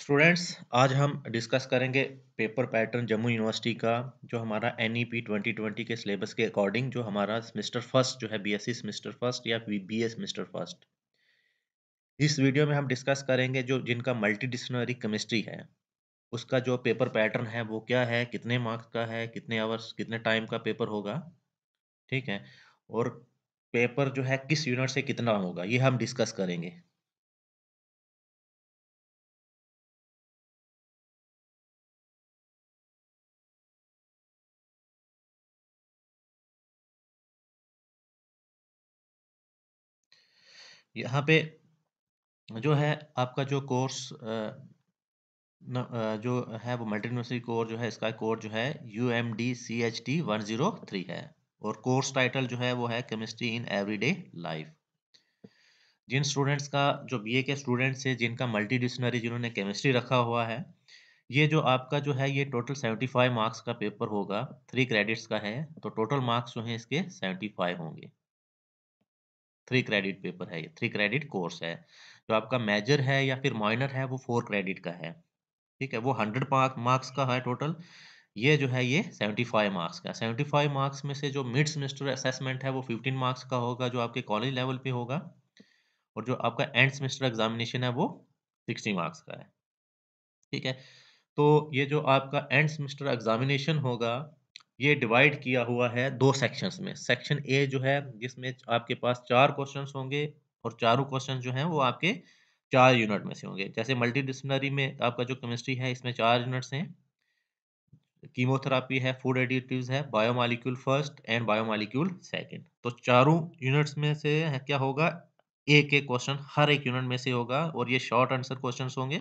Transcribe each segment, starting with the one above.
students आज हम discuss करेंगे पेपर पैटर्न जम्मू यूनिवर्सिटी का जो हमारा N E P twenty twenty के सिलेबस के अकॉर्डिंग जो हमारा सेमेस्टर फर्स्ट जो है B S C semester first या बी ए फर्स्ट इस वीडियो में हम डिस्कस करेंगे जो जिनका मल्टी केमिस्ट्री है उसका जो पेपर पैटर्न है वो क्या है कितने मार्क्स का है कितने आवर्स कितने टाइम का पेपर होगा ठीक है और पेपर जो है किस यूनिट से कितना होगा ये हम डिस्कस करेंगे यहाँ पे जो है आपका जो कोर्स न, जो है वो मल्टी यूनिवर्सिटी कोर्स जो है इसका कोर्स जो है U M D C H T one zero three है और कोर्स टाइटल जो है वो है केमिस्ट्री इन एवरीडे लाइफ जिन स्टूडेंट्स का जो बीए के स्टूडेंट्स हैं जिनका मल्टी डिक्शनरी जिन्होंने केमिस्ट्री रखा हुआ है ये जो आपका जो है ये टोटल सेवेंटी फाइव मार्क्स का पेपर होगा थ्री क्रेडिट्स का है तो टोटल मार्क्स जो हैं इसके सेवेंटी फाइव होंगे थ्री क्रेडिट पेपर है ये थ्री क्रेडिट कोर्स है जो आपका मेजर है या फिर माइनर है वो फोर क्रेडिट का है ठीक है वो हंड्रेड मार्क्स का है टोटल ये जो है ये सेवेंटी फाइव मार्क्स का सेवेंटी फाइव मार्क्स में से जो मिड सेमेस्टर असेसमेंट है वो फिफ्टीन मार्क्स का होगा जो आपके कॉलेज लेवल पे होगा और जो आपका एंड सेमेस्टर एग्जामिनेशन है वो सिक्सटी मार्क्स का है ठीक है तो ये जो आपका एंड सेमेस्टर एग्जामिनेशन होगा ये डिवाइड किया हुआ है दो सेक्शंस में सेक्शन ए जो है जिसमें आपके पास चार क्वेश्चंस होंगे और चारों क्वेश्चन जो हैं वो आपके चार यूनिट में से होंगे जैसे मल्टी में आपका जो केमिस्ट्री है इसमें चार यूनिट्स हैं कीमोथेरापी है फूड एडिटिव्स है biomolecule first and biomolecule second तो चारों यूनिट्स में से क्या होगा एक एक क्वेश्चन हर एक यूनिट में से होगा और ये शॉर्ट आंसर क्वेश्चन होंगे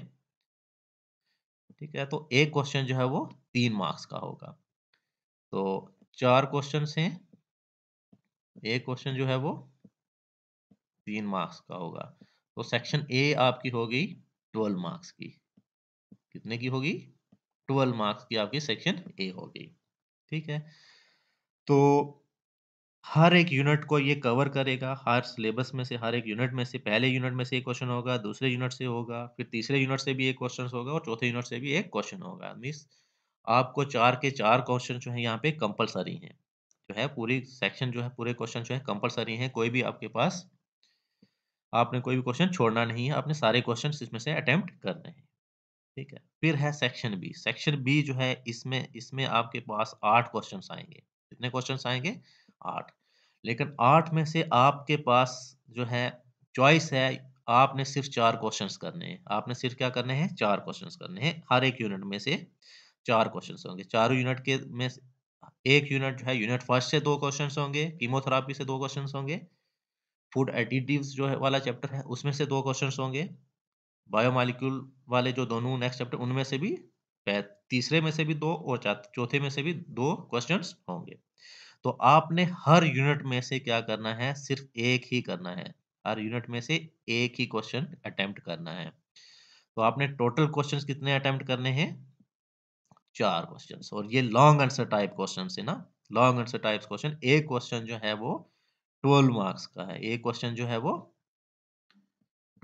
ठीक है तो एक क्वेश्चन जो है वो तीन मार्क्स का होगा तो चार क्वेश्चन हैं एक क्वेश्चन जो है वो तीन मार्क्स का होगा तो सेक्शन ए आपकी होगी ट्वेल्व मार्क्स की कितने की होगी ट्वेल्व मार्क्स की आपकी सेक्शन ए होगी ठीक है तो हर एक यूनिट को ये कवर करेगा हर सिलेबस में से हर एक यूनिट में से पहले यूनिट में से एक क्वेश्चन होगा दूसरे यूनिट से होगा फिर तीसरे यूनिट से भी एक क्वेश्चन होगा और चौथे यूनिट से भी एक क्वेश्चन होगा मीन्स आपको चार के चार क्वेश्चन जो है यहाँ पे कंपलसरी हैं जो है पूरी सेक्शन जो है पूरे क्वेश्चन जो है कंपलसरी हैं कोई भी आपके पास आपने कोई भी क्वेश्चन छोड़ना नहीं है आपने सारे क्वेश्चन इसमें से अटैम्प्ट करने हैं ठीक है फिर है सेक्शन बी सेक्शन बी जो है इसमें इसमें आपके पास आठ क्वेश्चन आएंगे कितने क्वेश्चन आएंगे आठ लेकिन आठ में से आपके पास जो है चॉइस है आपने सिर्फ चार क्वेश्चंस करने हैं आपने सिर्फ क्या करने हैं चार क्वेश्चंस करने हैं हर एक यूनिट में से चार क्वेश्चन होंगे चार यूनिट के में एक यूनिट है यूनिट फर्स्ट से दो क्वेश्चन होंगे कीमोथेरापी से दो क्वेश्चन होंगे फूड एडिटिव्स जो है वाला चैप्टर है उसमें से दो क्वेश्चन होंगे बायोमालिक्यूल वाले जो दोनों नेक्स्ट चैप्टर उनमें से भी तीसरे में से भी दो और चौथे में से भी दो क्वेश्चन होंगे तो आपने हर यूनिट में से क्या करना है सिर्फ एक ही करना है हर यूनिट में से एक ही क्वेश्चन अटेम्प्ट करना है तो आपने टोटल क्वेश्चंस कितने अटेम्प्ट करने हैं चार क्वेश्चन और ये लॉन्ग आंसर टाइप क्वेश्चन है ना लॉन्ग आंसर टाइप क्वेश्चन एक क्वेश्चन जो है वो ट्वेल्व मार्क्स का है एक क्वेश्चन जो है वो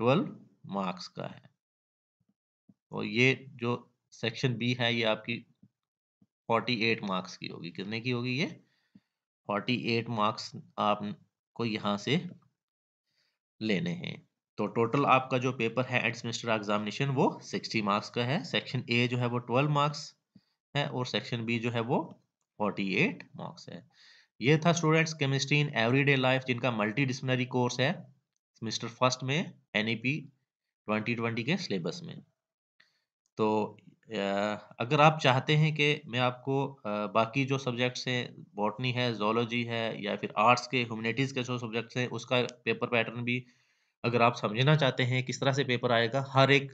ट्वेल्व मार्क्स का है और ये जो सेक्शन बी है ये आपकी फोर्टी एट मार्क्स की होगी कितने की होगी ये फोर्टी एट मार्क्स आपको यहाँ से लेने हैं तो टोटल आपका जो पेपर है एडमिनिस्ट्रेटर एग्जामिनेशन वो सिक्सटी मार्क्स का है सेक्शन ए जो है वो ट्वेल्व मार्क्स है और सेक्शन बी जो है वो 48 मार्क्स है ये था students chemistry in everyday life जिनका मल्टी डिस्पनरी कोर्स है सेमेस्टर फर्स्ट में एन ई पी ट्वेंटी के सिलेबस में तो अगर आप चाहते हैं कि मैं आपको बाकी जो सब्जेक्ट्स हैं बॉटनी है जोलॉजी है या फिर आर्ट्स के ह्यूमनिटीज़ के जो सब्जेक्ट्स हैं उसका पेपर पैटर्न भी अगर आप समझना चाहते हैं किस तरह से पेपर आएगा हर एक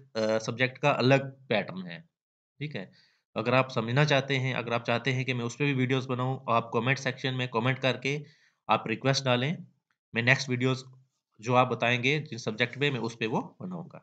सब्जेक्ट का अलग पैटर्न है ठीक है अगर आप समझना चाहते हैं अगर आप चाहते हैं कि मैं उस पर भी वीडियोस बनाऊं आप कमेंट सेक्शन में कमेंट करके आप रिक्वेस्ट डालें मैं नेक्स्ट वीडियोस जो आप बताएंगे जिस सब्जेक्ट पे मैं उस पर वो बनाऊंगा